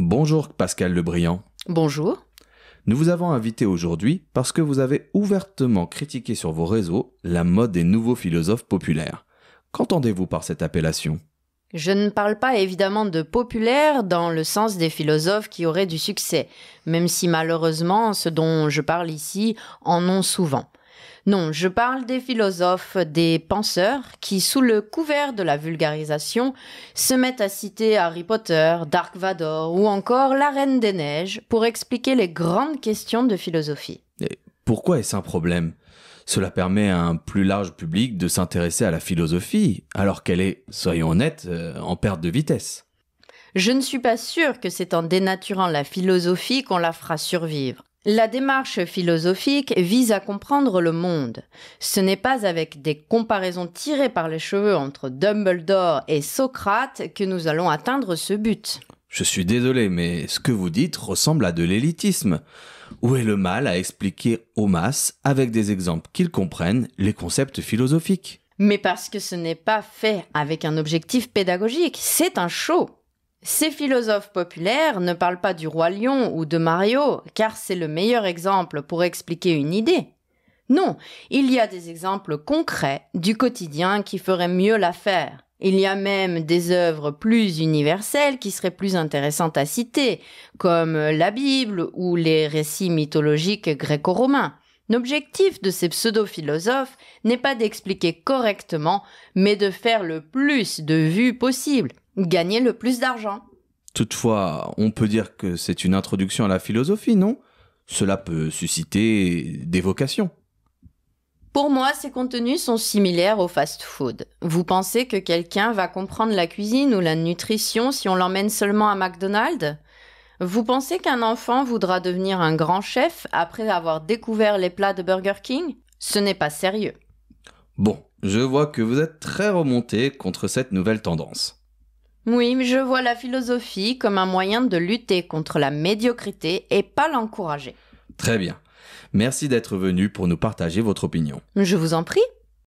Bonjour Pascal Lebriand. Bonjour. Nous vous avons invité aujourd'hui parce que vous avez ouvertement critiqué sur vos réseaux la mode des nouveaux philosophes populaires. Qu'entendez-vous par cette appellation je ne parle pas évidemment de populaire dans le sens des philosophes qui auraient du succès, même si malheureusement ceux dont je parle ici en ont souvent. Non, je parle des philosophes, des penseurs qui, sous le couvert de la vulgarisation, se mettent à citer Harry Potter, Dark Vador ou encore la Reine des Neiges pour expliquer les grandes questions de philosophie. pourquoi est-ce un problème cela permet à un plus large public de s'intéresser à la philosophie, alors qu'elle est, soyons honnêtes, euh, en perte de vitesse. Je ne suis pas sûr que c'est en dénaturant la philosophie qu'on la fera survivre. La démarche philosophique vise à comprendre le monde. Ce n'est pas avec des comparaisons tirées par les cheveux entre Dumbledore et Socrate que nous allons atteindre ce but. Je suis désolé, mais ce que vous dites ressemble à de l'élitisme. Où est le mal à expliquer aux masses, avec des exemples qu'ils comprennent, les concepts philosophiques mais parce que ce n'est pas fait avec un objectif pédagogique, c'est un show. Ces philosophes populaires ne parlent pas du roi lion ou de Mario, car c'est le meilleur exemple pour expliquer une idée. Non, il y a des exemples concrets du quotidien qui feraient mieux l'affaire. Il y a même des œuvres plus universelles qui seraient plus intéressantes à citer, comme la Bible ou les récits mythologiques gréco-romains. L'objectif de ces pseudo-philosophes n'est pas d'expliquer correctement, mais de faire le plus de vues possible, gagner le plus d'argent. Toutefois, on peut dire que c'est une introduction à la philosophie, non Cela peut susciter des vocations. Pour moi, ces contenus sont similaires au fast-food. Vous pensez que quelqu'un va comprendre la cuisine ou la nutrition si on l'emmène seulement à McDonald's Vous pensez qu'un enfant voudra devenir un grand chef après avoir découvert les plats de Burger King Ce n'est pas sérieux. Bon, je vois que vous êtes très remonté contre cette nouvelle tendance. Oui, mais je vois la philosophie comme un moyen de lutter contre la médiocrité et pas l'encourager. Très bien. Merci d'être venu pour nous partager votre opinion. Je vous en prie.